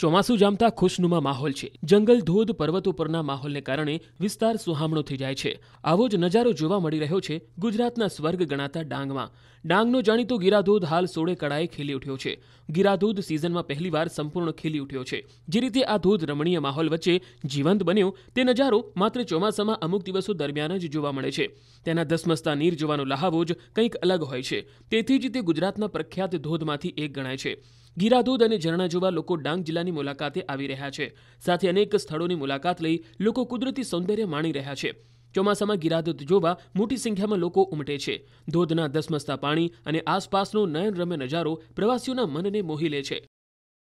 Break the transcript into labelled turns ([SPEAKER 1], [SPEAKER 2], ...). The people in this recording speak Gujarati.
[SPEAKER 1] ચોમાસું જામતા ખુશનુમા માહોલ છે જંગલ ધોધ પર્વત ઉપરના માહોલને કારણે વિસ્તાર સુહામણો થઈ જાય છે આવો જ નજારો જોવા મળી રહ્યો છે ગુજરાતના સ્વર્ગ ગણાતા ડાંગમાં ડાંગનો જાણીતો ગીરાધોધ હાલ સોળે કળાએ ખીલી ઉઠ્યો છે ગીરાધોધ સિઝનમાં પહેલીવાર સંપૂર્ણ ખીલી ઉઠ્યો છે જે રીતે આ ધોધ રમણીય માહોલ વચ્ચે જીવંત બન્યો તે નજારો માત્ર ચોમાસામાં અમુક દિવસો દરમિયાન જ જોવા મળે છે તેના ધસમસતા નીર જોવાનો લહાવો જ કંઈક અલગ હોય છે તેથી જ તે ગુજરાતના પ્રખ્યાત ધોધમાંથી એક ગણાય છે ગીરાધોધ અને ઝરણા જોવા લોકો ડાંગ જિલ્લાની મુલાકાતે આવી રહ્યા છે સાથે અનેક સ્થળોની મુલાકાત લઈ લોકો કુદરતી સૌંદર્ય માણી રહ્યા છે ચોમાસામાં ગીરાધોધ જોવા મોટી સંખ્યામાં લોકો ઉમટે છે ધોધના ધસમસતા પાણી અને આસપાસનો નયનરમ્ય નજારો પ્રવાસીઓના મનને મોહી લે છે